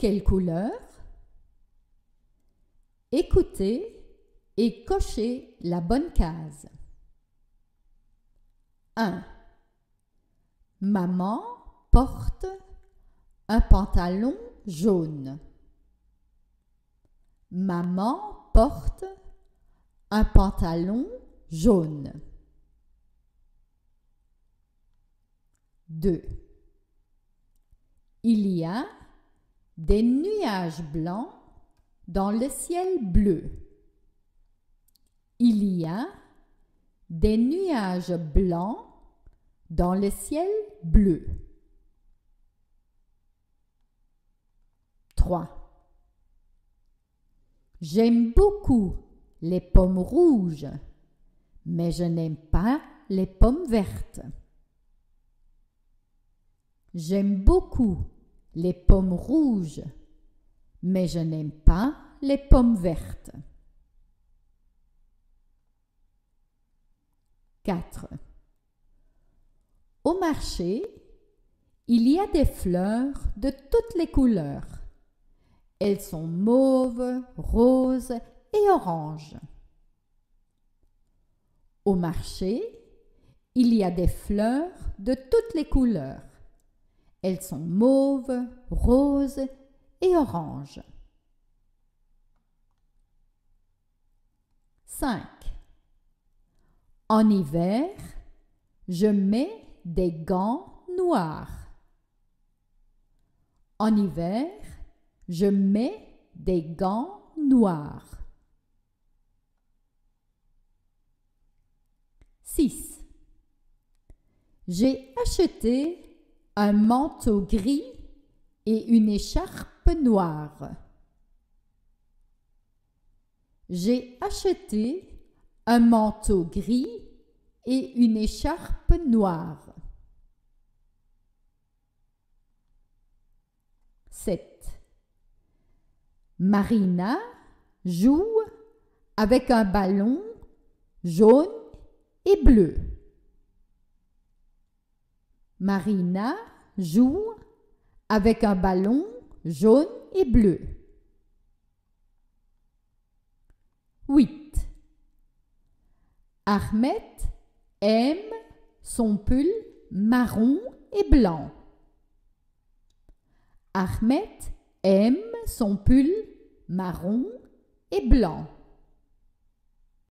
quelle couleur Écoutez et cochez la bonne case. 1. Maman porte un pantalon jaune. Maman porte un pantalon jaune. 2. Il y a des nuages blancs dans le ciel bleu. Il y a des nuages blancs dans le ciel bleu. 3. J'aime beaucoup les pommes rouges, mais je n'aime pas les pommes vertes. J'aime beaucoup les pommes rouges, mais je n'aime pas les pommes vertes. 4. Au marché, il y a des fleurs de toutes les couleurs. Elles sont mauves, roses et oranges. Au marché, il y a des fleurs de toutes les couleurs. Elles sont mauves, roses et oranges. 5. En hiver, je mets des gants noirs. En hiver, je mets des gants noirs. 6. J'ai acheté un manteau gris et une écharpe noire. J'ai acheté un manteau gris et une écharpe noire. 7. Marina joue avec un ballon jaune et bleu. Marina joue avec un ballon jaune et bleu. 8. Ahmed aime son pull marron et blanc. Ahmed aime son pull marron et blanc.